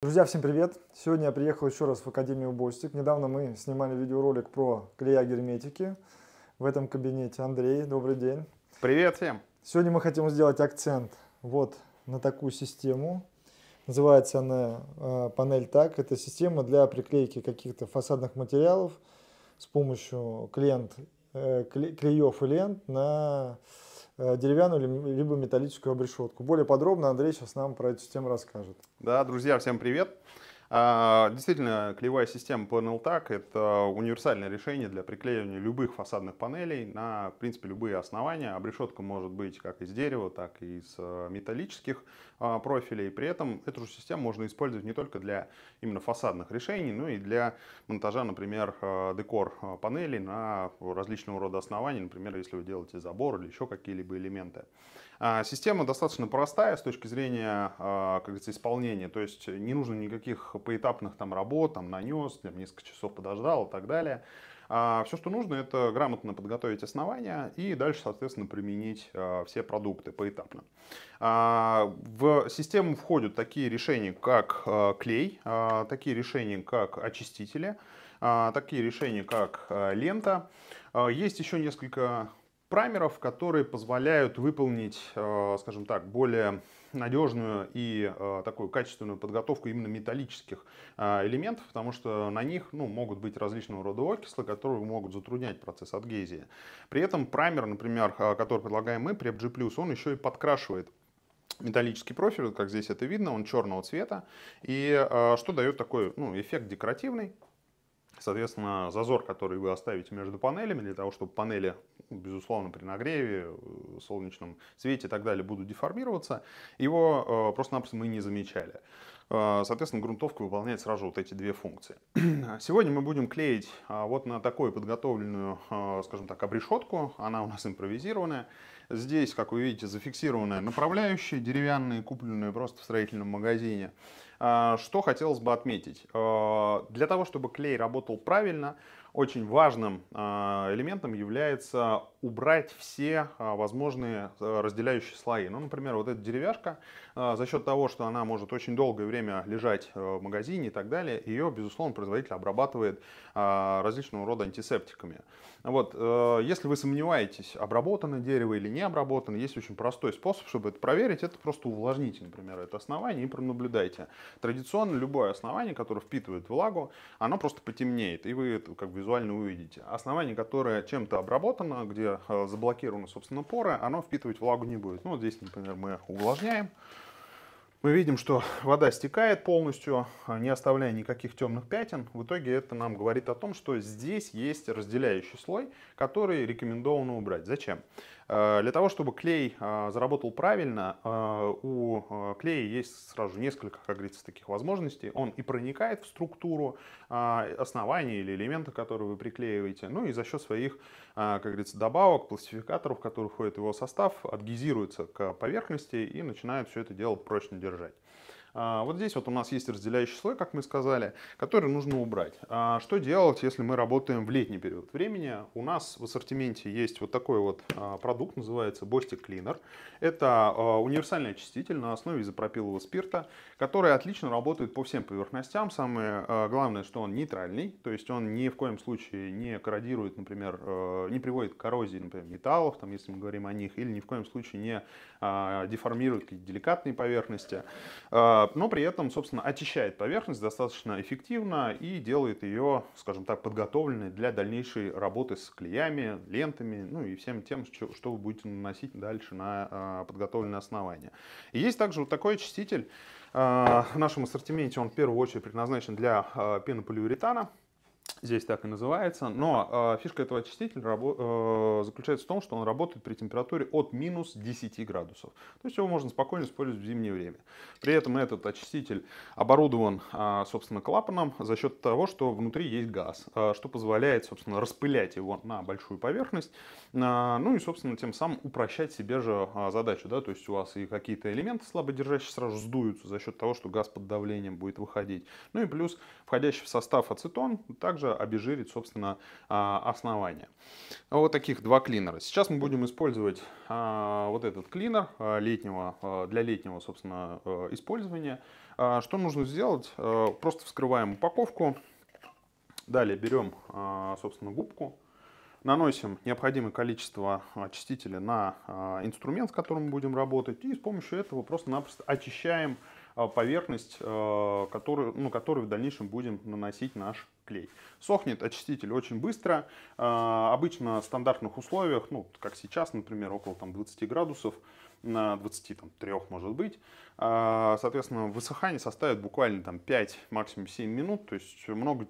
Друзья, всем привет! Сегодня я приехал еще раз в Академию Бостик. Недавно мы снимали видеоролик про клея герметики в этом кабинете. Андрей, добрый день! Привет всем! Сегодня мы хотим сделать акцент вот на такую систему. Называется она э, панель так. Это система для приклейки каких-то фасадных материалов с помощью клиент э, кле клеев и лент на Э, деревянную либо металлическую обрешетку. Более подробно Андрей сейчас нам про эту систему расскажет. Да, друзья, всем привет! Привет! А, действительно, клеевая система Panel это универсальное решение для приклеивания любых фасадных панелей на, в принципе, любые основания. Обрешетка может быть как из дерева, так и из э, металлических а, профилей. При этом эту же систему можно использовать не только для именно фасадных решений, но и для монтажа, например, э, декор э, панелей на различного рода основания, например, если вы делаете забор или еще какие-либо элементы. А, система достаточно простая с точки зрения, а, как говорится, исполнения. То есть не нужно никаких поэтапных там работ, там нанес, там, несколько часов подождал и так далее. А, все, что нужно, это грамотно подготовить основания и дальше, соответственно, применить все продукты поэтапно. В систему входят такие решения, как клей, такие решения, как очистители, такие решения, как лента. Есть еще несколько праймеров, которые позволяют выполнить, э, скажем так, более надежную и э, такую качественную подготовку именно металлических э, элементов, потому что на них ну, могут быть различного рода окислы, которые могут затруднять процесс адгезии. При этом праймер, например, который предлагаем мы, при G+, он еще и подкрашивает металлический профиль, как здесь это видно, он черного цвета, и что дает такой ну, эффект декоративный, Соответственно, зазор, который вы оставите между панелями, для того, чтобы панели, безусловно, при нагреве, э, солнечном свете и так далее будут деформироваться, его э, просто-напросто мы не замечали. Э, соответственно, грунтовка выполняет сразу вот эти две функции. Сегодня мы будем клеить вот на такую подготовленную, скажем так, обрешетку. Она у нас импровизированная. Здесь, как вы видите, зафиксированная направляющие деревянные, купленные просто в строительном магазине. А, что хотелось бы отметить? А, для того, чтобы клей работал правильно, очень важным а, элементом является убрать все а, возможные э, разделяющие слои. Ну, например, вот эта деревяшка, а, за счет того, что она может очень долгое время лежать э, в магазине и так далее, ее, безусловно, производитель обрабатывает а, различного рода антисептиками. Вот, э, если вы сомневаетесь, обработано дерево или не обработано, есть очень простой способ, чтобы это проверить. Это просто увлажните, например, это основание и пронаблюдайте. Традиционно любое основание, которое впитывает влагу, оно просто потемнеет, и вы это как визуально увидите. Основание, которое чем-то обработано, где где э, заблокированы, собственно, поры, оно впитывать влагу не будет. Ну, вот здесь, например, мы увлажняем. Мы видим, что вода стекает полностью, э, не оставляя никаких темных пятен. В итоге это нам говорит о том, что здесь есть разделяющий слой, который рекомендовано убрать. Зачем? Э, для того, чтобы клей а, заработал правильно, а, у а, клея есть сразу несколько, как говорится, таких возможностей. Он и проникает в структуру основания или элемента, который вы приклеиваете, ну и за счет своих, как говорится, добавок, пластификаторов, которые которые в его состав, адгезируется к поверхности и начинает все это дело прочно держать. А, вот здесь вот у нас есть разделяющий слой, как мы сказали, который нужно убрать. А, что делать, если мы работаем в летний период времени? У нас в ассортименте есть вот такой вот а, продукт, называется Bostic Cleaner. Это универсальный очиститель на основе изопропилового спирта, который отлично работает по всем поверхностям. Самое главное, что он нейтральный, то есть он ни в коем случае не корродирует, например, не приводит к коррозии, например, металлов, там, если мы говорим о них, или ни в коем случае не деформирует какие-то деликатные поверхности. А, но при этом, собственно, очищает поверхность достаточно эффективно и делает ее, скажем так, подготовленной для дальнейшей работы с клеями, лентами, ну и всем тем, что вы будете наносить дальше на а, подготовленное основание. И есть также вот такой очиститель. А, в нашем ассортименте он в первую очередь предназначен для пенополиуретана здесь так и называется. Но э, фишка этого очистителя рабо- э, заключается в том, что он работает при температуре от минус 10 градусов. То есть его можно спокойно использовать в зимнее время. При этом этот очиститель оборудован, э, собственно, клапаном за счет того, что внутри есть газ, э, что позволяет, собственно, распылять его на большую поверхность. Э, ну и, собственно, тем самым упрощать себе же э, задачу. Да? То есть у вас и какие-то элементы слабодержащие сразу сдуются за счет того, что газ под давлением будет выходить. Ну и плюс входящий в состав ацетон также также обезжирить, собственно, а, основание. Вот таких два клинера. Сейчас мы будем использовать а, вот этот клинер а, летнего, для летнего, собственно, использования. Что нужно сделать? Просто вскрываем упаковку. Далее берем, собственно, губку. Наносим необходимое количество очистителя на инструмент, с которым мы будем работать. И с помощью этого просто-напросто очищаем поверхность, которую, ну, которую в дальнейшем будем наносить наш клей. Сохнет очиститель очень быстро. А, обычно в стандартных условиях, ну, как сейчас, например, около там, 20 градусов, на 23 может быть. А, соответственно, высыхание составит буквально там 5, максимум 7 минут, то есть много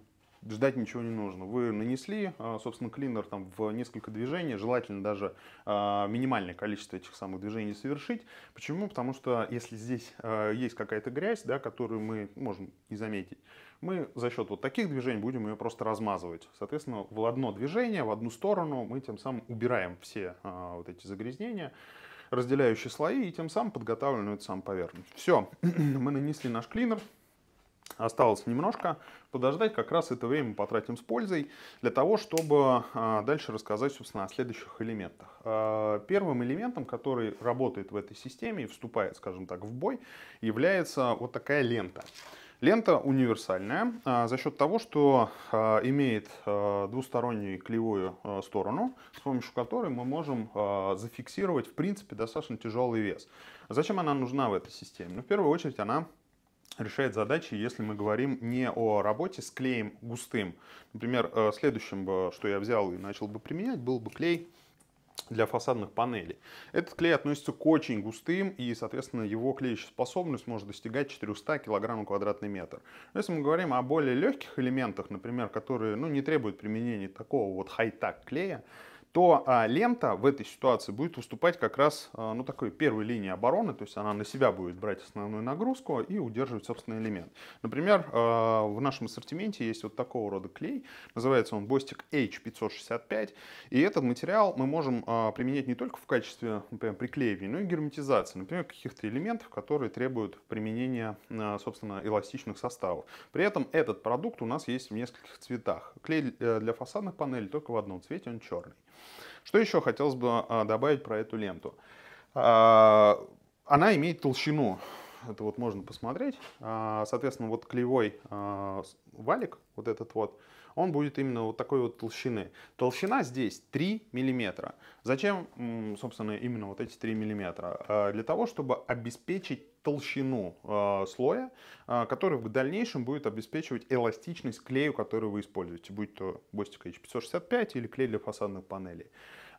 ждать ничего не нужно. Вы нанесли, а, собственно, клинер там в несколько движений, желательно даже минимальное количество этих самых движений совершить. Почему? Потому что если здесь есть какая-то грязь, да, которую мы можем не заметить, мы за счет вот таких движений будем ее просто размазывать. Соответственно, в одно движение, в одну сторону мы тем самым убираем все а, вот эти загрязнения, разделяющие слои, и тем самым подготавливаем эту самую поверхность. Все, мы нанесли наш клинер. Осталось немножко подождать, как раз это время потратим с пользой, для того, чтобы а, дальше рассказать, собственно, о следующих элементах. А, первым элементом, который работает в этой системе и вступает, скажем так, в бой, является вот такая лента. Лента универсальная а, за счет того, что а, имеет а, двустороннюю клеевую сторону, с помощью которой мы можем зафиксировать, в принципе, достаточно тяжелый вес. Зачем она нужна в этой системе? Ну, в первую очередь, она решает задачи, если мы говорим не о работе с клеем густым. Например, э, следующим, что я взял и начал бы применять, был бы клей для фасадных панелей. Этот клей относится к очень густым, и, соответственно, его клеящая способность может достигать 400 кг на квадратный метр. если мы говорим о более легких элементах, например, которые ну, не требуют применения такого вот хай-так клея, то а, лента в этой ситуации будет выступать как раз а, ну, такой первой линии обороны, то есть она на себя будет брать основную нагрузку и удерживать собственный элемент. Например, а, в нашем ассортименте есть вот такого рода клей, называется он Бостик H565, и этот материал мы можем а, применять не только в качестве, например, ну, приклеивания, но и герметизации, например, каких-то элементов, которые требуют применения, а, собственно, эластичных составов. При этом этот продукт у нас есть в нескольких цветах. Клей э, для фасадных панелей только в одном цвете, он черный. Что еще хотелось бы а, добавить про эту ленту? А, она имеет толщину. Это вот можно посмотреть. А, соответственно, вот клеевой валик, вот этот вот, он будет именно вот такой вот толщины. Толщина здесь 3 миллиметра. Зачем, собственно, именно вот эти 3 миллиметра? Для того, чтобы обеспечить толщину э, слоя, э, который в дальнейшем будет обеспечивать эластичность клею, который вы используете, будь то Bostik H565 или клей для фасадных панелей.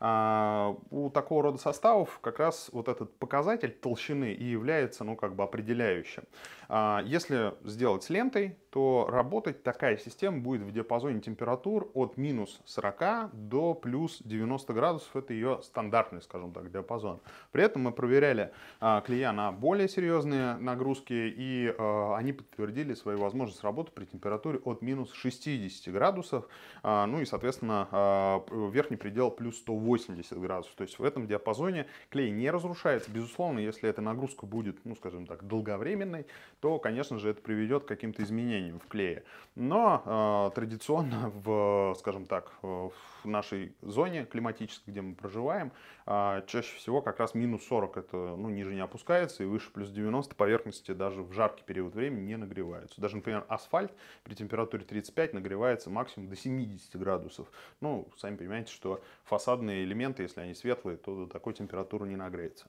А, у такого рода составов как раз вот этот показатель толщины и является, ну, как бы определяющим. А, если сделать с лентой, то работать такая система будет в диапазоне температур от минус 40 до плюс 90 градусов. Это ее стандартный, скажем так, диапазон. При этом мы проверяли а, клея на более серьезные нагрузки, и они подтвердили свою возможность работы при температуре от минус 60 градусов. Ну и, соответственно, верхний предел плюс 108. 80 градусов. То есть в этом диапазоне клей не разрушается. Безусловно, если эта нагрузка будет, ну, скажем так, долговременной, то, конечно же, это приведет к каким-то изменениям в клее. Но э, традиционно в, скажем так, в нашей зоне климатической, где мы проживаем, э, чаще всего как раз минус 40 это ну, ниже не опускается, и выше плюс 90 поверхности даже в жаркий период времени не нагреваются. Даже, например, асфальт при температуре 35 нагревается максимум до 70 градусов. Ну, сами понимаете, что фасадные элементы, если они светлые, то до такой температуры не нагреется.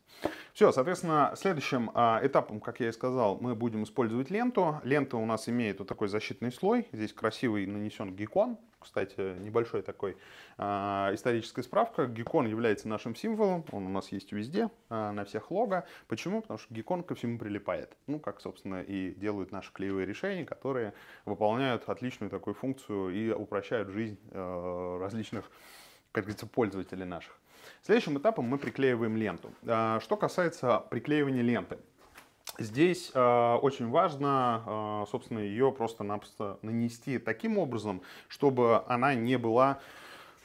Все, соответственно, следующим э, этапом, как я и сказал, мы будем использовать ленту. Лента у нас имеет вот такой защитный слой, Москвой. Здесь красивый нанесен геккон. Кстати, небольшой такой э, историческая справка. Геккон является нашим символом. Он у нас есть везде, э, на всех лого. Почему? Потому что геккон ко всему прилипает. Ну, как, собственно, и делают наши клеевые решения, которые выполняют отличную такую функцию и упрощают жизнь э, различных, как говорится, пользователей наших. Следующим этапом мы приклеиваем ленту. Что касается приклеивания ленты, Здесь э, очень важно, э, собственно, ее просто-напросто нанести таким образом, чтобы она не была,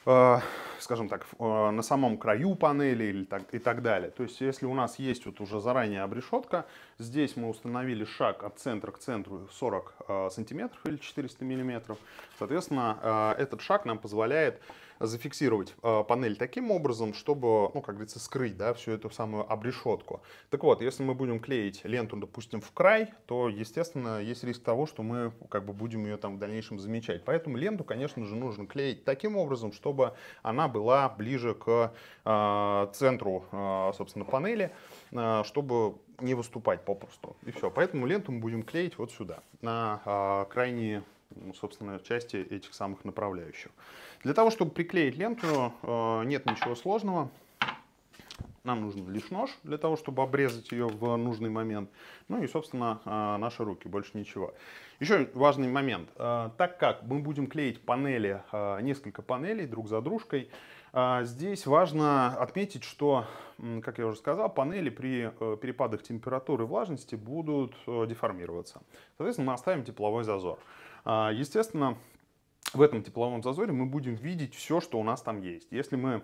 э, скажем так, э, на самом краю панели или так, и так далее. То есть, если у нас есть вот уже заранее обрешетка, здесь мы установили шаг от центра к центру 40 э, сантиметров или 400 миллиметров. Соответственно, э, этот шаг нам позволяет зафиксировать э, панель таким образом, чтобы, ну, как говорится, скрыть, да, всю эту самую обрешетку. Так вот, если мы будем клеить ленту, допустим, в край, то, естественно, есть риск того, что мы как бы будем ее там в дальнейшем замечать. Поэтому ленту, конечно же, нужно клеить таким образом, чтобы она была ближе к э, центру, э, собственно, панели, э, чтобы не выступать попросту. И все. Поэтому ленту мы будем клеить вот сюда, на э, крайние ну, собственно, части этих самых направляющих. Для того, чтобы приклеить ленту, э, нет ничего сложного. Нам нужен лишь нож для того, чтобы обрезать ее в нужный момент. Ну и, собственно, э, наши руки, больше ничего. Еще важный момент. Э, так как мы будем клеить панели, несколько панелей друг за дружкой, Здесь важно отметить, что, как я уже сказал, панели при перепадах температуры и влажности будут деформироваться. Соответственно, мы оставим тепловой зазор. А, естественно, в этом тепловом зазоре мы будем видеть все, что у нас там есть. Если мы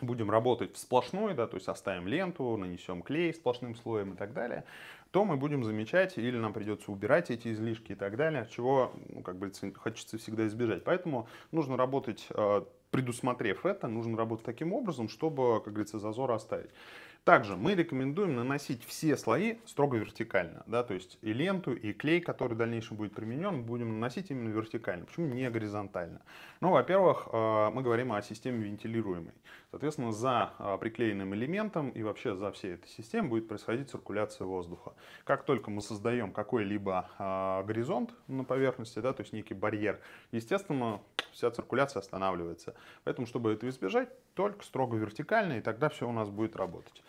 будем работать в сплошной, да, то есть оставим ленту, нанесем клей сплошным слоем и так далее, то мы будем замечать или нам придется убирать эти излишки и так далее, чего, ну, как говорится, хочется всегда избежать. Поэтому нужно работать, а, предусмотрев это, нужно работать таким образом, чтобы, как говорится, зазор оставить. Также мы рекомендуем наносить все слои строго вертикально, да, то есть и ленту, и клей, который в дальнейшем будет применен, будем наносить именно вертикально, почему не горизонтально? Ну, во-первых, э, мы говорим о системе вентилируемой. Соответственно, за э, приклеенным элементом и вообще за всей этой системой будет происходить циркуляция воздуха. Как только мы создаем какой-либо э, горизонт на поверхности, да, то есть некий барьер, естественно, вся циркуляция останавливается. Поэтому, чтобы этого избежать, только строго вертикально, и тогда все у нас будет работать.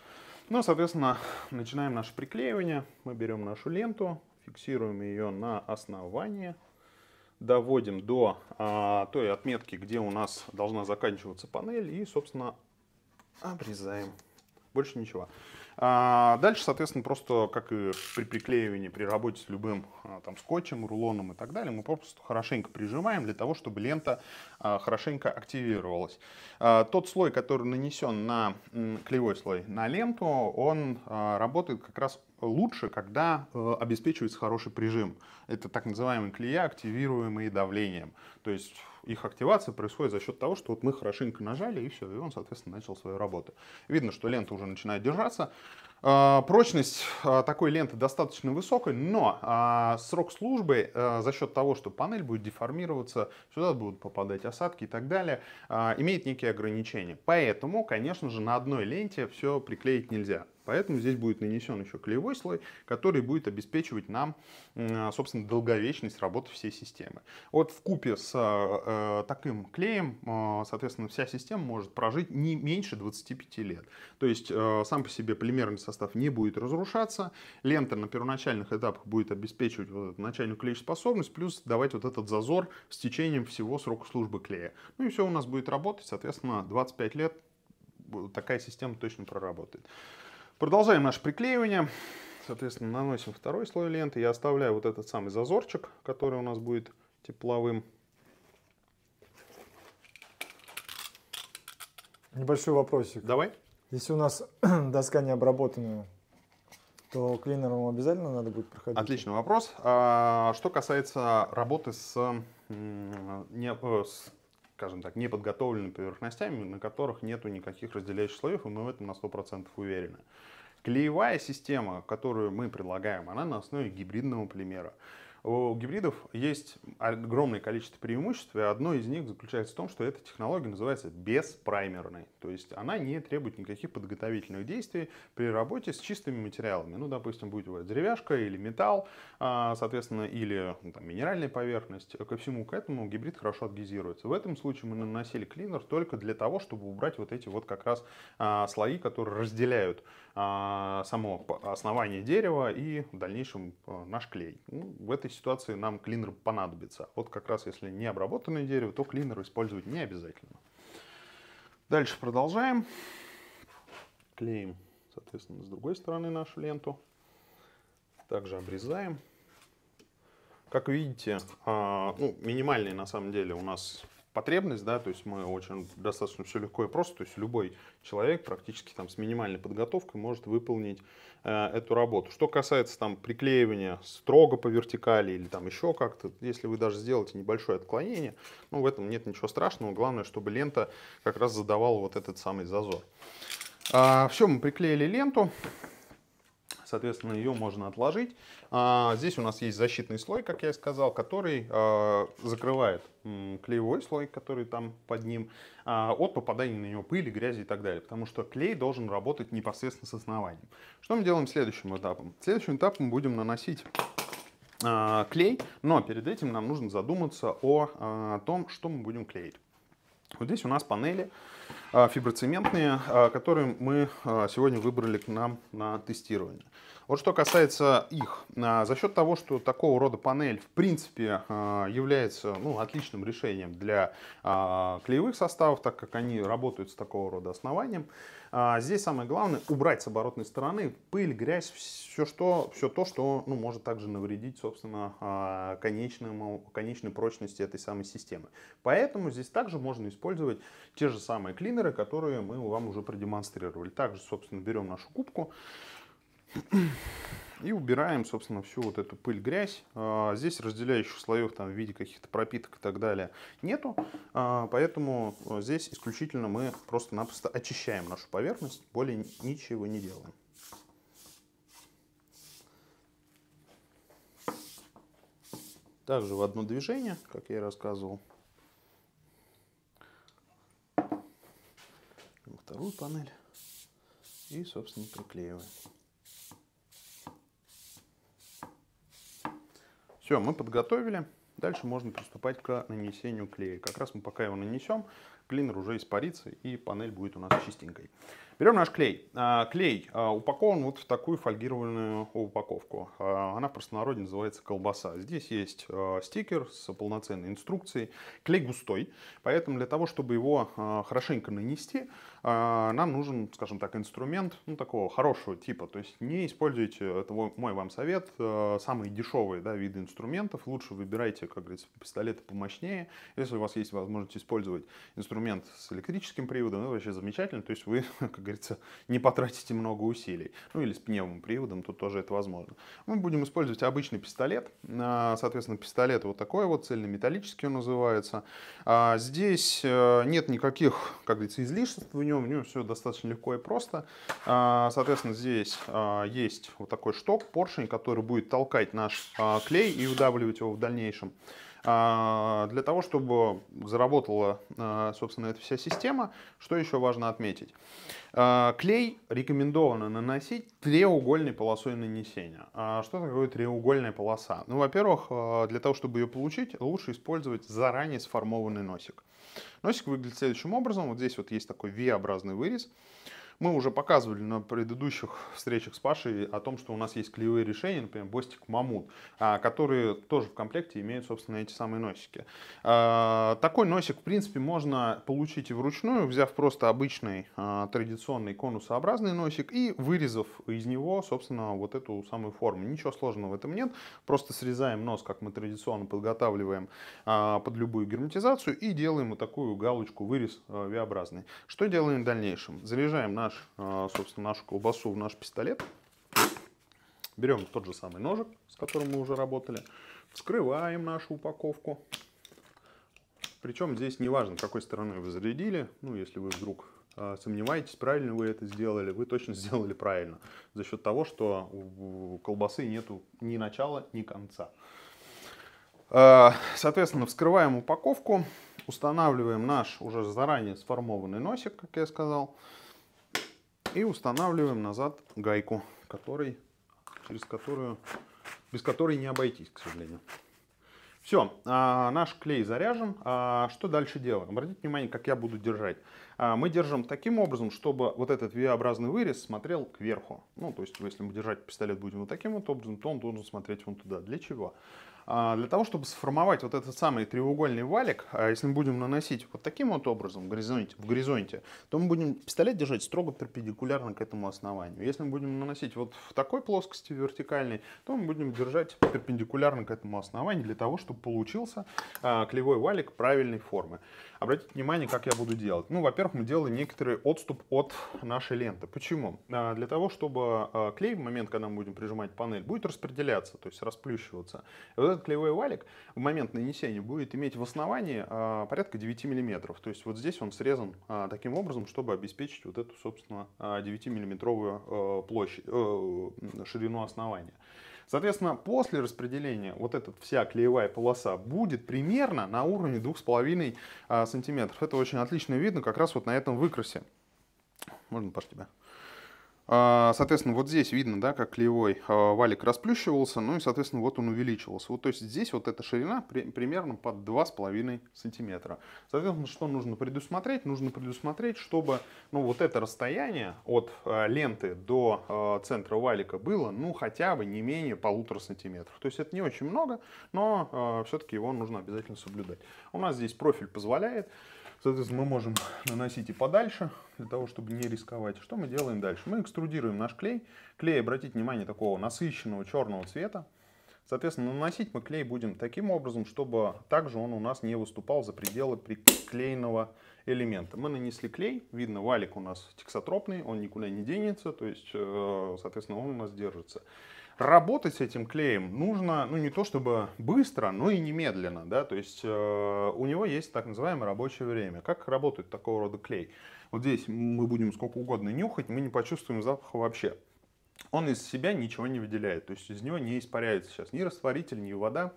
Ну, соответственно, начинаем наше приклеивание. Мы берем нашу ленту, фиксируем ее на основании, доводим до а, той отметки, где у нас должна заканчиваться панель, и, собственно, обрезаем. Больше ничего. А, дальше, соответственно, просто как и при приклеивании, при работе с любым а, там, скотчем, рулоном и так далее, мы просто хорошенько прижимаем для того, чтобы лента а, хорошенько активировалась. А, тот слой, который нанесен на клеевой слой, на ленту, он а, работает как раз лучше, когда э, обеспечивается хороший прижим. Это так называемые клея, активируемые давлением. То есть их активация происходит за счет того, что вот мы хорошенько нажали, и все, и он, соответственно, начал свою работу. Видно, что лента уже начинает держаться. А, прочность а, такой ленты достаточно высокая, но а, срок службы за счет того, что панель будет деформироваться, сюда будут попадать осадки и так далее, имеет некие ограничения. Поэтому, конечно же, на одной ленте все приклеить нельзя. Поэтому здесь будет нанесен еще клеевой слой, который будет обеспечивать нам, а, собственно, долговечность работы всей системы. Вот в купе с а, э, таким клеем, э, соответственно, вся система может прожить не меньше 25 лет. То есть э, сам по себе полимерный состав не будет разрушаться, лента на первоначальных этапах будет обеспечивать вот эту начальную клееспособность, плюс давать вот этот зазор с течением всего срока службы клея. Ну и все у нас будет работать, соответственно, 25 лет такая система точно проработает. Продолжаем наше приклеивание. Соответственно, наносим второй слой ленты. Я оставляю вот этот самый зазорчик, который у нас будет тепловым. Небольшой вопросик. Давай. Если у нас доска не обработанная, то клинером обязательно надо будет проходить? Отличный вопрос. А, что касается работы с, не, э, с скажем так, неподготовленными поверхностями, на которых нету никаких разделяющих слоев, и мы в этом на 100% уверены. Клеевая система, которую мы предлагаем, она на основе гибридного полимера. У гибридов есть огромное количество преимуществ, и одно из них заключается в том, что эта технология называется беспраймерной. То есть она не требует никаких подготовительных действий при работе с чистыми материалами. Ну, допустим, будет вот деревяшка или металл, а, соответственно, или ну, там, минеральная поверхность. Ко всему к этому гибрид хорошо адгезируется. В этом случае мы наносили клинер только для того, чтобы убрать вот эти вот как раз а, слои, которые разделяют а, само основание дерева и в дальнейшем а, наш клей. Ну, в этой ситуации нам клинер понадобится. Вот как раз если не обработанное дерево, то клинер использовать не обязательно. Дальше продолжаем. Клеим, соответственно, с другой стороны нашу ленту. Также обрезаем. Как видите, а, ну, минимальный на самом деле у нас потребность, да, то есть мы очень достаточно все легко и просто, то есть любой человек практически там с минимальной подготовкой может выполнить э, эту работу. Что касается там приклеивания строго по вертикали или там еще как-то, если вы даже сделаете небольшое отклонение, ну в этом нет ничего страшного, главное, чтобы лента как раз задавала вот этот самый зазор. А, все, мы приклеили ленту соответственно, ее можно отложить. А, здесь у нас есть защитный слой, как я и сказал, который а, закрывает клеевой слой, который там под ним, а, от попадания на него пыли, грязи и так далее, потому что клей должен работать непосредственно с основанием. Что мы делаем следующим этапом? Следующим этапом будем наносить а, клей, но перед этим нам нужно задуматься о, о а, том, что мы будем клеить. Вот здесь у нас панели а, фиброцементные, а, которые мы а, сегодня выбрали к нам на тестирование. Вот что касается их, за счет того, что такого рода панель в принципе является ну, отличным решением для клеевых составов, так как они работают с такого рода основанием, а здесь самое главное убрать с оборотной стороны пыль, грязь, все, что, все то, что ну, может также навредить, собственно, а, конечному, конечной прочности этой самой системы. Поэтому здесь также можно использовать те же самые клинеры, которые мы вам уже продемонстрировали. Также, собственно, берем нашу кубку. И убираем, собственно, всю вот эту пыль, грязь. А, здесь разделяющих слоев там, в виде каких-то пропиток и так далее нету. А, поэтому а, здесь исключительно мы просто-напросто очищаем нашу поверхность, более ничего не делаем. Также в одно движение, как я и рассказывал. Вторую панель. И, собственно, приклеиваем. Все, мы подготовили. Дальше можно приступать к нанесению клея. Как раз мы пока его нанесем, клинер уже испарится и панель будет у нас чистенькой. Берем наш клей. А, клей а, упакован вот в такую фольгированную упаковку. А, она в простонародье называется колбаса. Здесь есть стикер с полноценной инструкцией. Клей густой, поэтому для того, чтобы его хорошенько нанести, нам нужен, скажем так, инструмент ну, такого хорошего типа. То есть не используйте, это мой вам совет, самые дешевые да, виды инструментов. Лучше выбирайте, как говорится, пистолеты помощнее. Если у вас есть возможность использовать инструмент с электрическим приводом, это вообще замечательно. То есть вы, как говорится, не потратите много усилий. Ну или с пневмоприводом, тут тоже это возможно. Мы будем использовать обычный пистолет. А, соответственно, пистолет вот такой вот, цельнометаллический он называется. А, здесь э, нет никаких, как говорится, излишеств в нем, в нем все достаточно легко и просто. А, соответственно, здесь есть вот такой шток, поршень, который будет толкать наш клей и удавливать его в дальнейшем. А, для того, чтобы заработала, а, собственно, эта вся система, что еще важно отметить? А, клей рекомендовано наносить треугольной полосой нанесения. Что такое треугольная полоса? Ну, во-первых, для того, чтобы ее получить, лучше использовать заранее сформованный носик. Носик выглядит следующим образом. Вот здесь вот есть такой V-образный вырез. Мы уже показывали на предыдущих встречах с Пашей о том, что у нас есть клеевые решения, например, Бостик Мамут, а, которые тоже в комплекте имеют, собственно, эти самые носики. А, такой носик, в принципе, можно получить и вручную, взяв просто обычный а, традиционный конусообразный носик и вырезав из него, собственно, вот эту самую форму. Ничего сложного в этом нет, просто срезаем нос, как мы традиционно подготавливаем под любую герметизацию и делаем вот такую галочку вырез V-образный. Что делаем в дальнейшем? Заряжаем на наш, а, собственно, нашу колбасу в наш пистолет. Берем тот же самый ножик, с которым мы уже работали. Вскрываем нашу упаковку. Причем здесь не важно, какой стороной вы зарядили. Ну, если вы вдруг а, сомневаетесь, правильно вы это сделали, вы точно сделали правильно. За счет того, что у колбасы нету ни начала, ни конца. А, соответственно, вскрываем упаковку, устанавливаем наш уже заранее сформованный носик, как я сказал. И устанавливаем назад гайку, который, через которую, без которой не обойтись, к сожалению. Все, а, наш клей заряжен. А, что дальше делаем? Обратите внимание, как я буду держать. А, мы держим таким образом, чтобы вот этот V-образный вырез смотрел кверху. Ну, то есть, если мы держать пистолет будем вот таким вот образом, то он должен смотреть вон туда. Для чего? А, для того, чтобы сформовать вот этот самый треугольный валик, а, если мы будем наносить вот таким вот образом в горизонте, в горизонте то мы будем пистолет держать строго перпендикулярно к этому основанию. Если мы будем наносить вот в такой плоскости вертикальной, то мы будем держать перпендикулярно к этому основанию для того, чтобы получился а, клевой валик правильной формы. Обратите внимание, как я буду делать. Ну, во-первых, мы делаем некоторый отступ от нашей ленты. Почему? Для того, чтобы клей в момент, когда мы будем прижимать панель, будет распределяться, то есть расплющиваться. И вот этот клеевой валик в момент нанесения будет иметь в основании а, порядка 9 мм. То есть вот здесь он срезан а, таким образом, чтобы обеспечить вот эту, собственно, 9-миллиметровую а, а, площадь, э, ширину основания. Соответственно, после распределения вот эта вся клеевая полоса будет примерно на уровне 2,5 а, сантиметров. Это очень отлично видно как раз вот на этом выкрасе. Можно, Паш, тебя? А, соответственно, вот здесь видно, да, как клеевой а, валик расплющивался, ну и, соответственно, вот он увеличивался. Вот, то есть здесь вот эта ширина при, примерно под 2,5 сантиметра. Соответственно, что нужно предусмотреть? Нужно предусмотреть, чтобы ну, вот это расстояние от э, ленты до э, центра валика было, ну, хотя бы не менее полутора сантиметров. То есть это не очень много, но э, все-таки его нужно обязательно соблюдать. У нас здесь профиль позволяет. Соответственно, мы можем наносить и подальше, для того, чтобы не рисковать. Что мы делаем дальше? Мы экструдируем наш клей. Клей, обратите внимание, такого насыщенного черного цвета. Соответственно, наносить мы клей будем таким образом, чтобы также он у нас не выступал за пределы приклеенного элемента. Мы нанесли клей, видно, валик у нас тексотропный, он никуда не денется, то есть, э, соответственно, он у нас держится. Работать с этим клеем нужно, ну не то чтобы быстро, но и немедленно, да, то есть э, у него есть так называемое рабочее время. Как работает такого рода клей? Вот здесь мы будем сколько угодно нюхать, мы не почувствуем запаха вообще. Он из себя ничего не выделяет, то есть из него не испаряется сейчас ни растворитель, ни вода,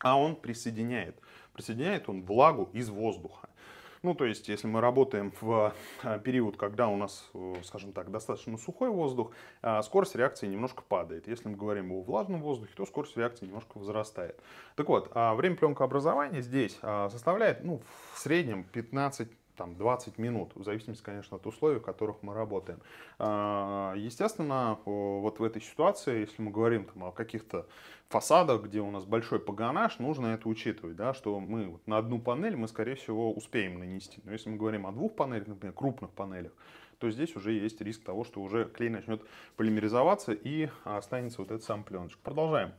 а он присоединяет. Присоединяет он влагу из воздуха. Ну, то есть, если мы работаем в а, период, когда у нас, скажем так, достаточно сухой воздух, а, скорость реакции немножко падает. Если мы говорим о влажном воздухе, то скорость реакции немножко возрастает. Так вот, а время пленкообразования здесь составляет, ну, в среднем 15 там 20 минут, в зависимости, конечно, от условий, в которых мы работаем. А, естественно, вот в этой ситуации, если мы говорим там, о каких-то фасадах, где у нас большой погонаж, нужно это учитывать, да, что мы на одну панель мы, скорее всего, успеем нанести. Но если мы говорим о двух панелях, например, крупных панелях, то здесь уже есть риск того, что уже клей начнет полимеризоваться и останется вот этот сам пленочек. Продолжаем.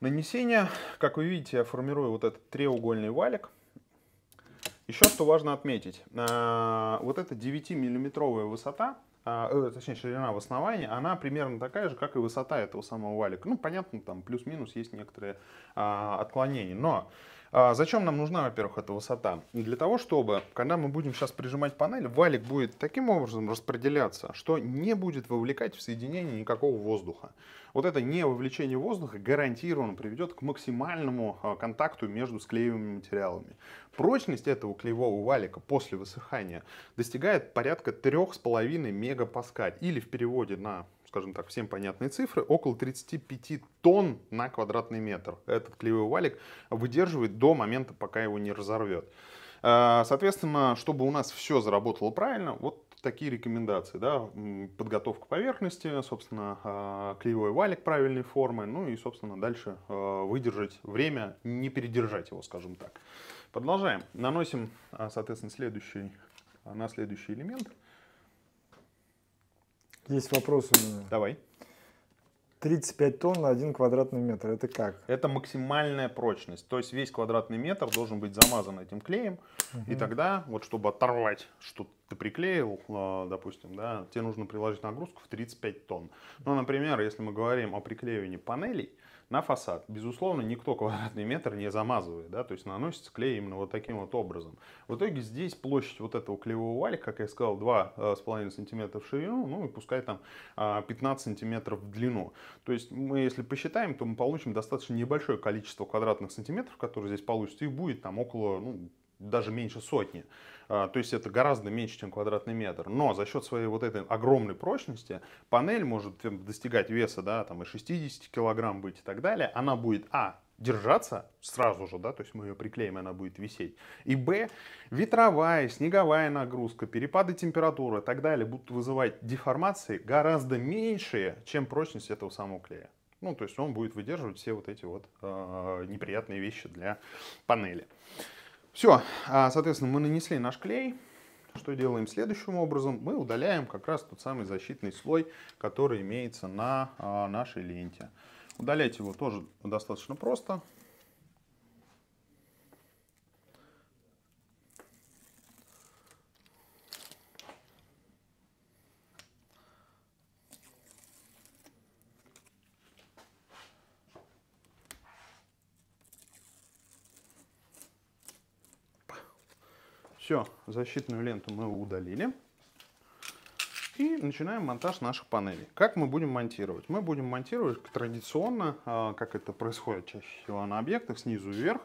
Нанесение. Как вы видите, я формирую вот этот треугольный валик. Еще что важно отметить, э, вот эта 9-миллиметровая высота, э, э, точнее ширина в основании, она примерно такая же, как и высота этого самого валика. Ну, понятно, там плюс-минус есть некоторые отклонения, но а зачем нам нужна, во-первых, эта высота? Для того, чтобы, когда мы будем сейчас прижимать панель, валик будет таким образом распределяться, что не будет вовлекать в соединение никакого воздуха. Вот это не вовлечение воздуха гарантированно приведет к максимальному а, контакту между склеиваемыми материалами. Прочность этого клеевого валика после высыхания достигает порядка 3,5 мегапаскаль или в переводе на скажем так, всем понятные цифры, около 35 тонн на квадратный метр. Этот клеевой валик выдерживает до момента, пока его не разорвет. Э, соответственно, чтобы у нас все заработало правильно, вот такие рекомендации. Да? Подготовка поверхности, собственно, э, клеевой валик правильной формы, ну и, собственно, дальше э, выдержать время, не передержать его, скажем так. Продолжаем. Наносим, соответственно, следующий, на следующий элемент. Есть вопрос у меня. Давай. 35 тонн на 1 квадратный метр. Это как? Это максимальная прочность. То есть весь квадратный метр должен быть замазан этим клеем. Угу. И тогда, вот чтобы оторвать, что ты приклеил, э, допустим, да, тебе нужно приложить нагрузку в 35 тонн. Но, ну, например, если мы говорим о приклеивании панелей, на фасад. Безусловно, никто квадратный метр не замазывает, да, то есть наносится клей именно вот таким вот образом. В итоге здесь площадь вот этого клеевого валика, как я сказал, 2,5 э, см в ширину, ну и пускай там 15 а, см в длину. То есть мы, если посчитаем, то мы получим достаточно небольшое количество квадратных сантиметров, которые здесь получится, и будет там около ну, даже меньше сотни. А, то есть это гораздо меньше, чем квадратный метр. Но за счет своей вот этой огромной прочности панель может достигать веса, да, там и 60 килограмм быть и так далее. Она будет, а, держаться сразу же, да, то есть мы ее приклеим, она будет висеть. И б, ветровая, снеговая нагрузка, перепады температуры и так далее будут вызывать деформации гораздо меньшие, чем прочность этого самого клея. Ну, то есть он будет выдерживать все вот эти вот э, неприятные вещи для панели. Все, а, соответственно, мы нанесли наш клей. Что делаем следующим образом? Мы удаляем как раз тот самый защитный слой, который имеется на а, нашей ленте. Удалять его тоже достаточно просто. Все, защитную ленту мы удалили. И начинаем монтаж наших панелей. Как мы будем монтировать? Мы будем монтировать традиционно, а, как это происходит чаще всего на объектах, снизу вверх.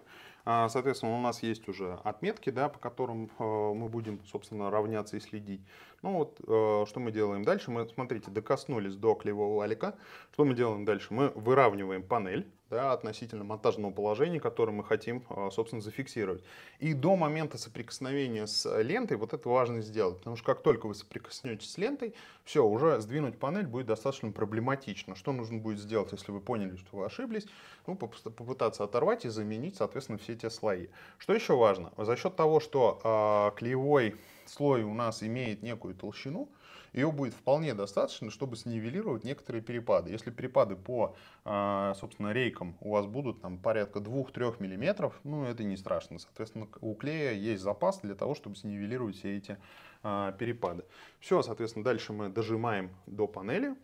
А, соответственно, у нас есть уже отметки, да, по которым э, мы будем, собственно, равняться и следить. Ну вот, э, что мы делаем дальше? Мы, смотрите, докоснулись до клеевого валика. Что мы делаем дальше? Мы выравниваем панель да, относительно монтажного положения, которое мы хотим, э, собственно, зафиксировать. И до момента соприкосновения с лентой вот это важно сделать, потому что как только вы соприкоснетесь с лентой, все, уже сдвинуть панель будет достаточно проблематично. Что нужно будет сделать, если вы поняли, что вы ошиблись? Ну, попытаться оторвать и заменить, соответственно, все эти слои. Что еще важно? За счет того, что э, клеевой слой у нас имеет некую толщину, ее будет вполне достаточно, чтобы снивелировать некоторые перепады. Если перепады по, а, собственно, рейкам у вас будут там порядка 2-3 мм, ну это не страшно. Соответственно, у клея есть запас для того, чтобы снивелировать все эти а, перепады. Все, соответственно, дальше мы дожимаем до панели.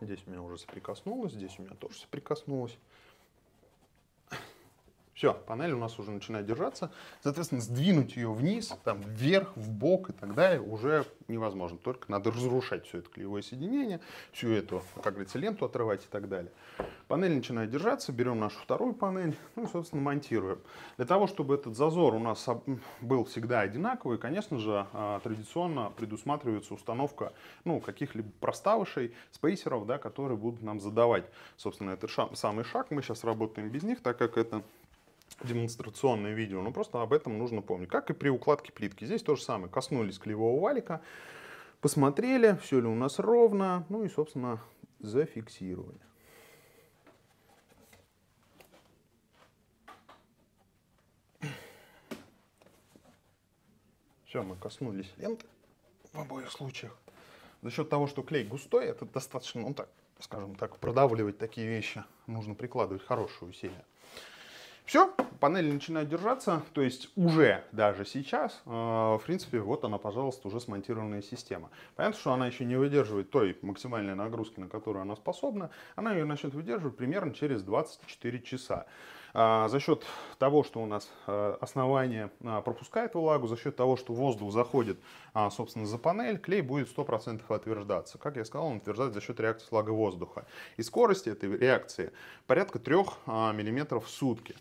Здесь у меня уже соприкоснулось, здесь у меня тоже соприкоснулось. Все, панель у нас уже начинает держаться. Соответственно, сдвинуть ее вниз, там, вверх, в бок и так далее уже невозможно. Только надо разрушать все это клеевое соединение, всю эту, как говорится, ленту отрывать и так далее. Панель начинает держаться, берем нашу вторую панель, ну и, собственно, монтируем. Для того, чтобы этот зазор у нас был всегда одинаковый, конечно же, а, традиционно предусматривается установка ну, каких-либо проставышей, спейсеров, да, которые будут нам задавать, собственно, этот шаг, самый шаг. Мы сейчас работаем без них, так как это демонстрационное видео, но просто об этом нужно помнить. Как и при укладке плитки. Здесь то же самое. Коснулись клеевого валика, посмотрели, все ли у нас ровно, ну и, собственно, зафиксировали. Все, мы коснулись ленты в обоих случаях. За счет того, что клей густой, это достаточно, ну так, скажем так, продавливать такие вещи нужно прикладывать хорошее усилия. Все, панель начинает держаться, то есть уже даже сейчас, э, в принципе, вот она, пожалуйста, уже смонтированная система. Понятно, что она еще не выдерживает той максимальной нагрузки, на которую она способна, она ее начнет выдерживать примерно через 24 часа. А, за счет того, что у нас э, основание а, пропускает влагу, за счет того, что воздух заходит, а, собственно, за панель, клей будет 100% отверждаться. Как я сказал, он утверждается за счет реакции слага воздуха. И скорость этой реакции порядка 3 мм в сутки.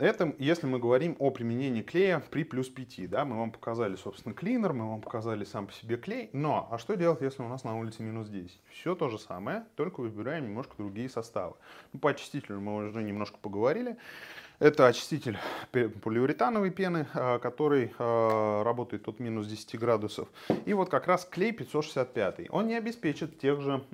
Это если мы говорим о применении клея при плюс 5. Да? Мы вам показали, собственно, клинер, мы вам показали сам по себе клей. Но, а что делать, если у нас на улице минус 10? Все то же самое, только выбираем немножко другие составы. Ну, по очистителю мы уже немножко поговорили. Это очиститель полиуретановой пены, а, который а, работает от минус 10 градусов. И вот как раз клей 565. Он не обеспечит тех же,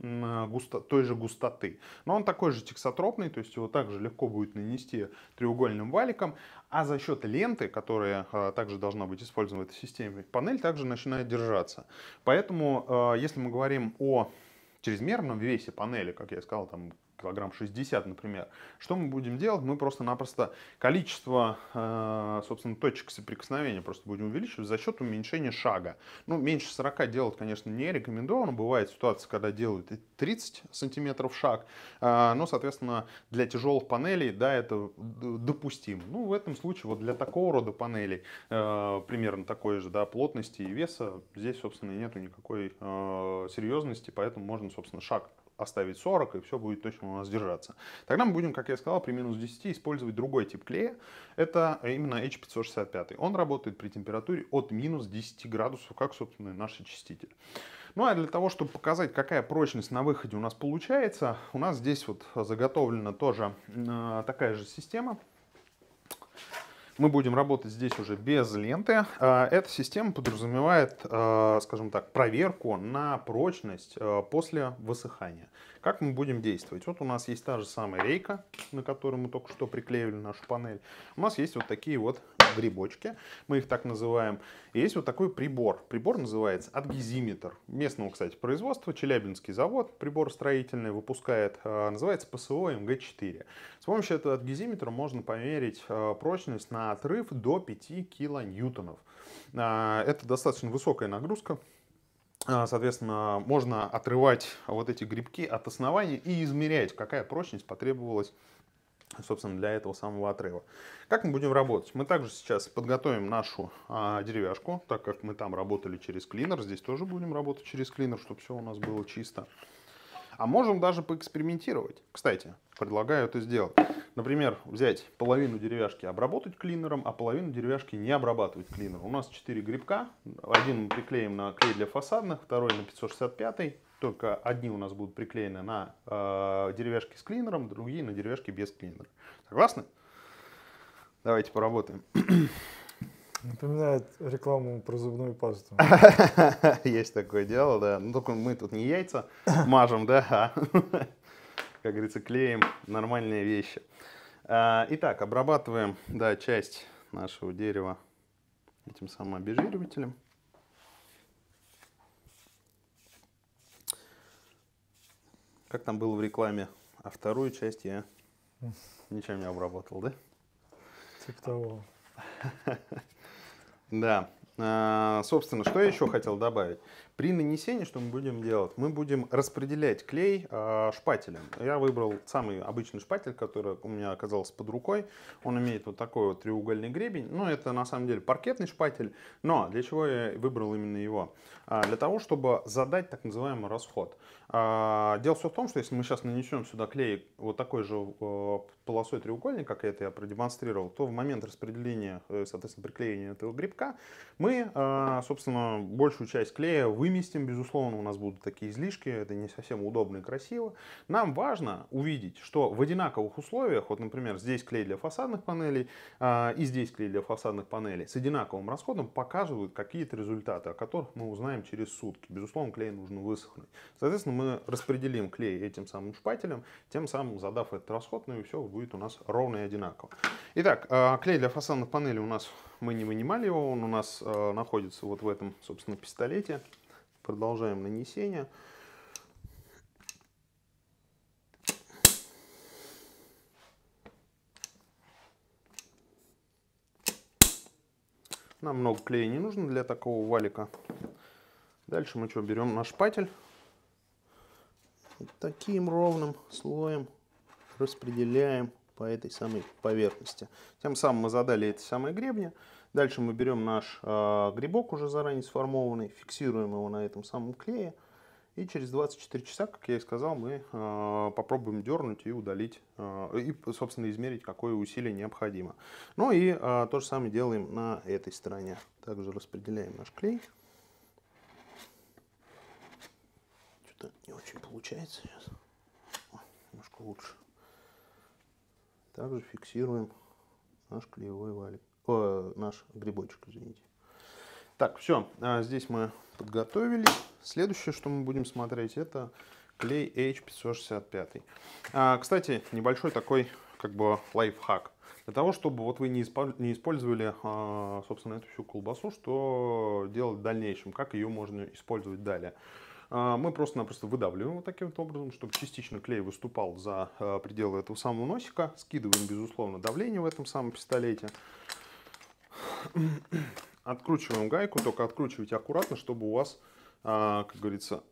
той же густоты. Но он такой же тексотропный, то есть его также легко будет нанести треугольным валиком. А за счет ленты, которая а, также должна быть использована в этой системе, панель также начинает держаться. Поэтому, если мы говорим о чрезмерном весе панели, как я сказал, там килограмм 60, например, что мы будем делать? Мы просто-напросто количество, э, собственно, точек соприкосновения просто будем увеличивать за счет уменьшения шага. Ну, меньше 40 делать, конечно, не рекомендовано. Бывает ситуация, когда делают и 30 сантиметров шаг, э, но, соответственно, для тяжелых панелей, да, это допустимо. Ну, в этом случае вот для такого рода панелей, э, примерно такой же, да, плотности и веса, здесь, собственно, нету никакой серьезности, поэтому можно, собственно, шаг оставить 40, и все будет точно у нас держаться. Тогда мы будем, как я сказал, при минус 10 использовать другой тип клея. Это именно H565. Он работает при температуре от минус 10 градусов, как, собственно, и наш очиститель. Ну а для того, чтобы показать, какая прочность на выходе у нас получается, у нас здесь вот заготовлена тоже а, такая же система. Мы будем работать здесь уже без ленты. А, эта система подразумевает, а, скажем так, проверку на прочность а, после высыхания. Как мы будем действовать? Вот у нас есть та же самая рейка, на которую мы только что приклеили нашу панель. У нас есть вот такие вот грибочки, мы их так называем. И есть вот такой прибор. Прибор называется адгезиметр. Местного, кстати, производства, Челябинский завод, прибор строительный выпускает, а, называется ПСО МГ-4. С помощью этого адгезиметра можно померить а, прочность на отрыв до 5 килоньютонов. А, это достаточно высокая нагрузка, соответственно, можно отрывать вот эти грибки от основания и измерять, какая прочность потребовалась собственно, для этого самого отрыва. Как мы будем работать? Мы также сейчас подготовим нашу а, деревяшку, так как мы там работали через клинер, здесь тоже будем работать через клинер, чтобы все у нас было чисто. А можем даже поэкспериментировать. Кстати, предлагаю это сделать. Например, взять половину деревяшки обработать клинером, а половину деревяшки не обрабатывать клинером. У нас 4 грибка. Один мы приклеим на клей для фасадных, второй на 565. Только одни у нас будут приклеены на э, деревяшки с клинером, другие на деревяшки без клинера. Согласны? Давайте поработаем. Напоминает рекламу про зубную пасту. Есть такое дело, да. Ну, только мы тут не яйца мажем, да, а, как говорится, клеим нормальные вещи. А, итак, обрабатываем, да, часть нашего дерева этим самым обезжиривателем. Как там было в рекламе? А вторую часть я ничем не обработал, да? Типа того. Да. А, собственно, что я еще хотел добавить? При нанесении что мы будем делать? Мы будем распределять клей э, шпателем. Я выбрал самый обычный шпатель, который у меня оказался под рукой. Он имеет вот такой вот треугольный гребень. Ну, это на самом деле паркетный шпатель. Но для чего я выбрал именно его? А, для того, чтобы задать так называемый расход. А, дело все в том, что если мы сейчас нанесем сюда клей вот такой же э, полосой треугольник, как это я продемонстрировал, то в момент распределения, э, соответственно, приклеения этого грибка, мы, э, собственно, большую часть клея вы выместим, безусловно, у нас будут такие излишки, это не совсем удобно и красиво. Нам важно увидеть, что в одинаковых условиях, вот, например, здесь клей для фасадных панелей э, и здесь клей для фасадных панелей, с одинаковым расходом показывают какие-то результаты, о которых мы узнаем через сутки. Безусловно, клей нужно высохнуть. Соответственно, мы распределим клей этим самым шпателем, тем самым задав этот расход, ну и все будет у нас ровно и одинаково. Итак, э, клей для фасадных панелей у нас мы не вынимали его, он у нас э, находится вот в этом, собственно, пистолете. Продолжаем нанесение. Нам много клея не нужно для такого валика. Дальше мы что, берем наш патель Вот таким ровным слоем распределяем по этой самой поверхности. Тем самым мы задали эти самые гребни. Дальше мы берем наш э, грибок, уже заранее сформованный, фиксируем его на этом самом клее. И через 24 часа, как я и сказал, мы э, попробуем дернуть и удалить, э, и, собственно, измерить, какое усилие необходимо. Ну и э, то же самое делаем на этой стороне. Также распределяем наш клей. Что-то не очень получается сейчас. О, немножко лучше. Также фиксируем наш клеевой валик. О, э, наш грибочек, извините. Так, все, а, здесь мы подготовили. Следующее, что мы будем смотреть, это клей H565. А, кстати, небольшой такой как бы лайфхак. Для того, чтобы вот вы не, исп... не использовали, а, собственно, эту всю колбасу, что делать в дальнейшем, как ее можно использовать далее. А, мы просто-напросто выдавливаем вот таким вот образом, чтобы частично клей выступал за э, пределы этого самого носика. Скидываем, безусловно, давление в этом самом пистолете. Откручиваем гайку, только откручивайте аккуратно, чтобы у вас, а, как говорится,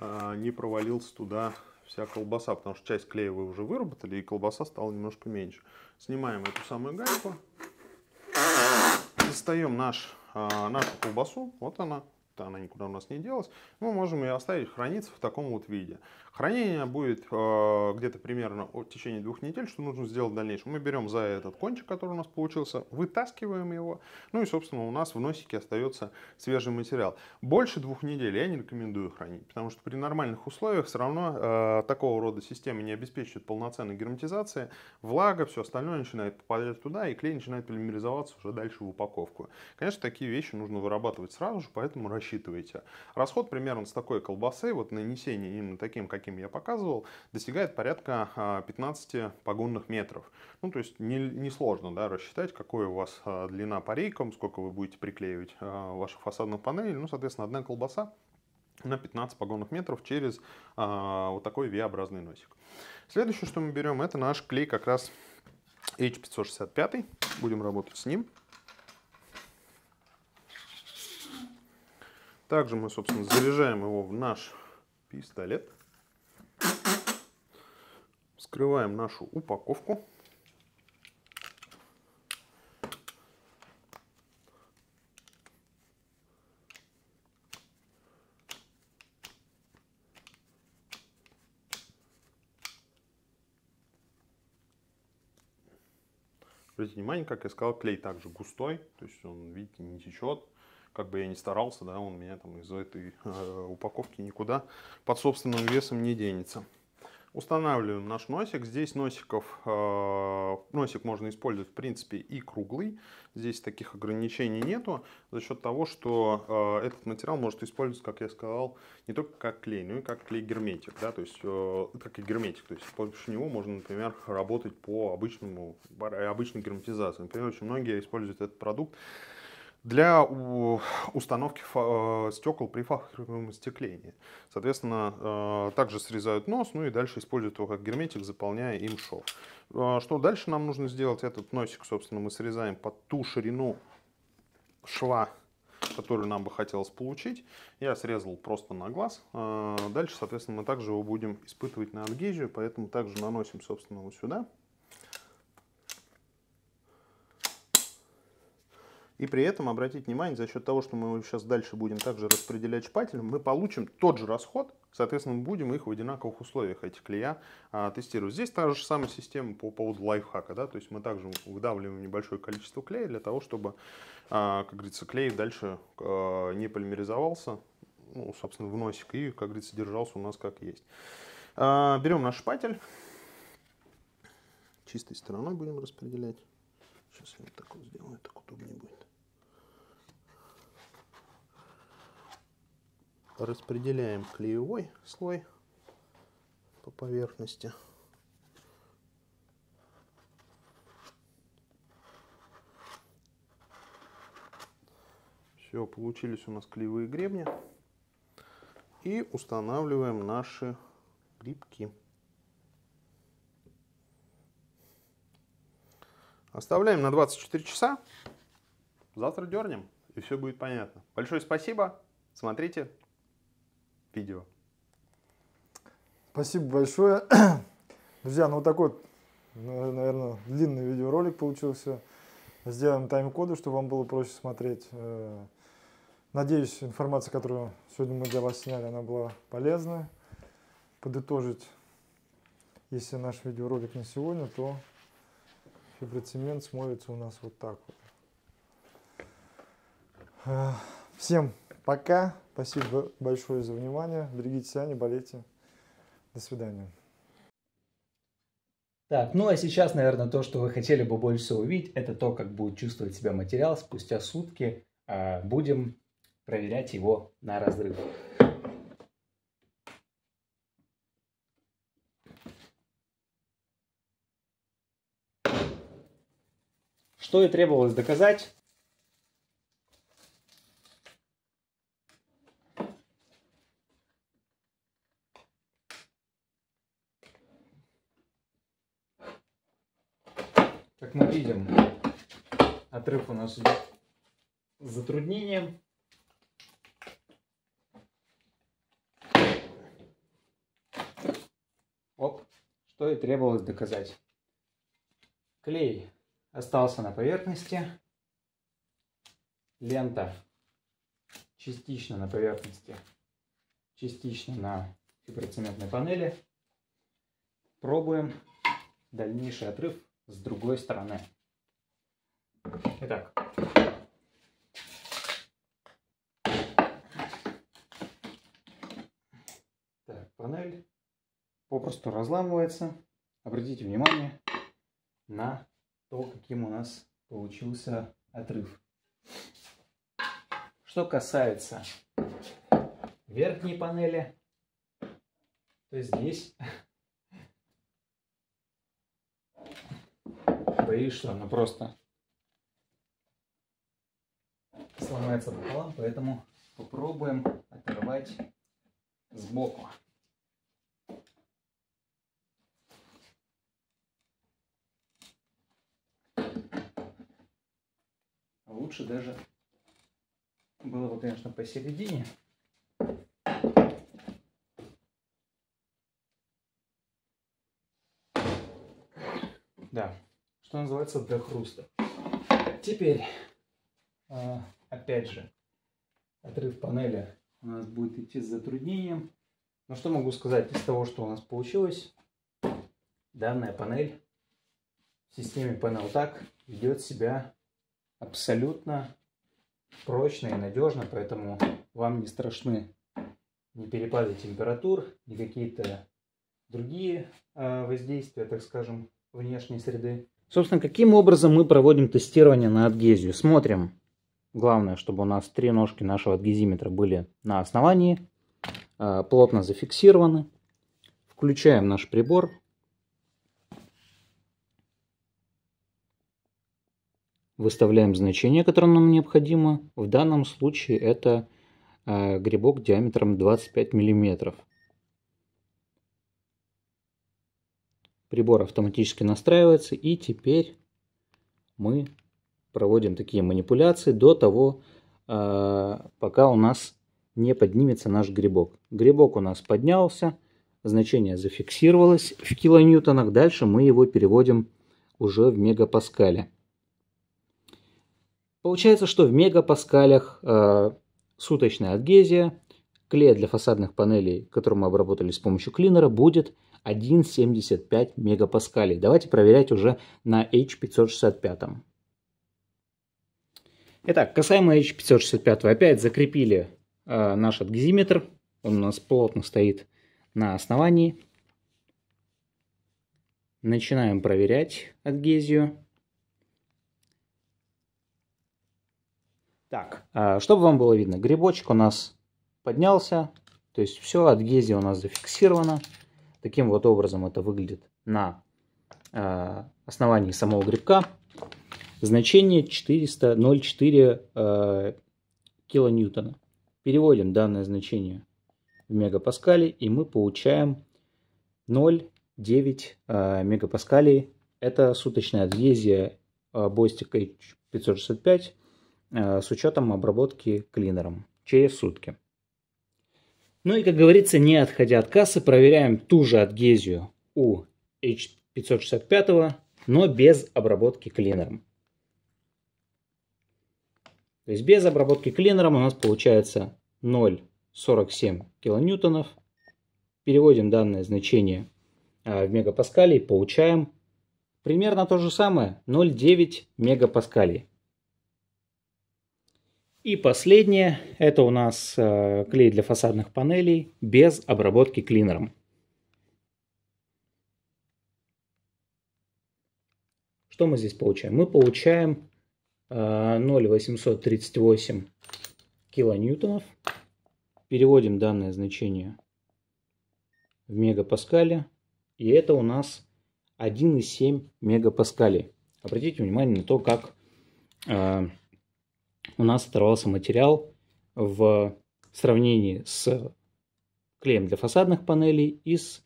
а, не провалился туда вся колбаса, потому что часть клея вы уже выработали, и колбаса стала немножко меньше. Снимаем эту самую гайку, достаем наш, а, нашу колбасу, вот она, она никуда у нас не делась, мы можем ее оставить храниться в таком вот виде. Хранение будет э, где-то примерно в течение двух недель, что нужно сделать в дальнейшем. Мы берем за этот кончик, который у нас получился, вытаскиваем его, ну и, собственно, у нас в носике остается свежий материал. Больше двух недель я не рекомендую хранить, потому что при нормальных условиях все равно э, такого рода системы не обеспечивает полноценной герметизации, влага, все остальное начинает попадать туда, и клей начинает полимеризоваться уже дальше в упаковку. Конечно, такие вещи нужно вырабатывать сразу же, поэтому рассчитываете. Расход примерно с такой колбасы, вот нанесение именно таким, каким я показывал, достигает порядка 15 а, погонных метров. Ну, то есть не, несложно да, рассчитать, какой у вас а, длина по рейкам, сколько вы будете приклеивать а, ваших фасадных панелей. Ну, соответственно, одна колбаса на 15 погонных метров через а, вот такой V-образный носик. Следующее, что мы берем, это наш клей как раз H565. Будем работать с ним. Также мы, собственно, заряжаем его в наш пистолет. вскрываем нашу упаковку. Обратите внимание, как я сказал, клей также густой, то есть он, видите, не течет как бы я ни старался, да, он меня там из-за этой э, упаковки никуда под собственным весом не денется. Устанавливаем наш носик. Здесь носиков, э, носик можно использовать, в принципе, и круглый. Здесь таких ограничений нету за счет того, что э, этот материал может использоваться, как я сказал, не только как клей, но и как клей-герметик. Да, то есть, э, как и герметик. То есть, с помощью него можно, например, работать по обычному, обычной герметизации. Например, очень многие используют этот продукт для установки э, стекол при фахверном остеклении. Соответственно, э, также срезают нос, ну и дальше используют его как герметик, заполняя им шов. Э, что дальше нам нужно сделать? Этот носик, собственно, мы срезаем под ту ширину шва, которую нам бы хотелось получить. Я срезал просто на глаз. Дальше, соответственно, мы также его будем испытывать на адгезию, поэтому также наносим, собственно, вот сюда. И при этом, обратите внимание, за счет того, что мы его сейчас дальше будем также распределять шпателем, мы получим тот же расход, соответственно, мы будем их в одинаковых условиях, эти клея, а, тестировать. Здесь та же самая система по поводу лайфхака, да, то есть мы также выдавливаем небольшое количество клея для того, чтобы, а, как говорится, клей дальше а, не полимеризовался, ну, собственно, в носик и, как говорится, держался у нас как есть. берем наш шпатель, чистой стороной будем распределять. Сейчас я вот так вот сделаю, так удобнее будет. распределяем клеевой слой по поверхности. Все, получились у нас клеевые гребни. И устанавливаем наши грибки. Оставляем на 24 часа. Завтра дернем, и все будет понятно. Большое спасибо. Смотрите, видео. Спасибо большое. Друзья, ну вот такой, ну, наверное, длинный видеоролик получился. Сделаем тайм-коды, чтобы вам было проще смотреть. Э, надеюсь, информация, которую сегодня мы для вас сняли, она была полезная. Подытожить, если наш видеоролик на сегодня, то фиброцемент смотрится у нас вот так вот. Э, всем Пока. Спасибо большое за внимание. Берегите себя, не болейте. До свидания. Так, ну а сейчас, наверное, то, что вы хотели бы больше всего увидеть, это то, как будет чувствовать себя материал спустя сутки. А, будем проверять его на разрыв. Что и требовалось доказать, мы видим, отрыв у нас идет с затруднением. Оп, что и требовалось доказать. Клей остался на поверхности. Лента частично на поверхности, частично на фиброцементной панели. Пробуем дальнейший отрыв с другой стороны. Итак. Так, панель попросту разламывается. Обратите внимание на то, каким у нас получился отрыв. Что касается верхней панели, то здесь и что она просто сломается пополам, поэтому попробуем оторвать сбоку. Лучше даже было бы, конечно, посередине. называется до хруста. Теперь, э, опять же, отрыв панели у нас будет идти с затруднением. Но что могу сказать из того, что у нас получилось? Данная панель в системе PanelTag ведет себя абсолютно прочно и надежно, поэтому вам не страшны ни перепады температур, ни какие-то другие э, воздействия, так скажем, внешней среды. Собственно, каким образом мы проводим тестирование на адгезию? Смотрим. Главное, чтобы у нас три ножки нашего адгезиметра были на основании, а, плотно зафиксированы. Включаем наш прибор. Выставляем значение, которое нам необходимо. В данном случае это а, грибок диаметром 25 миллиметров. Прибор автоматически настраивается. И теперь мы проводим такие манипуляции до того, а, пока у нас не поднимется наш грибок. Грибок у нас поднялся, значение зафиксировалось в килоньютонах. Дальше мы его переводим уже в мегапаскале. Получается, что в мегапаскалях а, суточная адгезия, клея для фасадных панелей, которую мы обработали с помощью клинера, будет 1,75 мегапаскалей. Давайте проверять уже на H565. Итак, касаемо H565, опять закрепили э, наш адгезиметр. Он у нас плотно стоит на основании. Начинаем проверять адгезию. Так, э, чтобы вам было видно, грибочек у нас поднялся. То есть все, адгезия у нас зафиксирована. Таким вот образом это выглядит на э, основании самого грибка. Значение 400,04 э, килоньютона. Переводим данное значение в мегапаскали, и мы получаем 0,9 э, мегапаскалей. Это суточная адъезия Бостик H565 с учетом обработки клинером через сутки. Ну и, как говорится, не отходя от кассы, проверяем ту же адгезию у H565, но без обработки клинером. То есть без обработки клинером у нас получается 0,47 килоньютонов. Переводим данное значение а, в мегапаскали и получаем примерно то же самое 0,9 мегапаскалей. И последнее, это у нас э, клей для фасадных панелей без обработки клинером. Что мы здесь получаем? Мы получаем 0,838 э, килоньютонов. Переводим данное значение в мегапаскале. И это у нас 1,7 мегапаскалей. Обратите внимание на то, как э, у нас оторвался материал в сравнении с клеем для фасадных панелей и с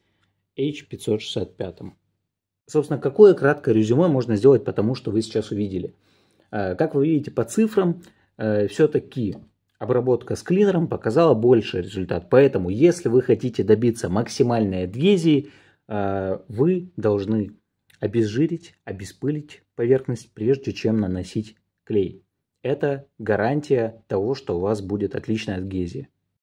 H565. Собственно, какое краткое резюме можно сделать по тому, что вы сейчас увидели? А, как вы видите по цифрам, а, все-таки обработка с клинером показала больший результат. Поэтому, если вы хотите добиться максимальной адгезии, а, вы должны обезжирить, обеспылить поверхность, прежде чем наносить клей это гарантия того, что у вас будет отличная адгезия.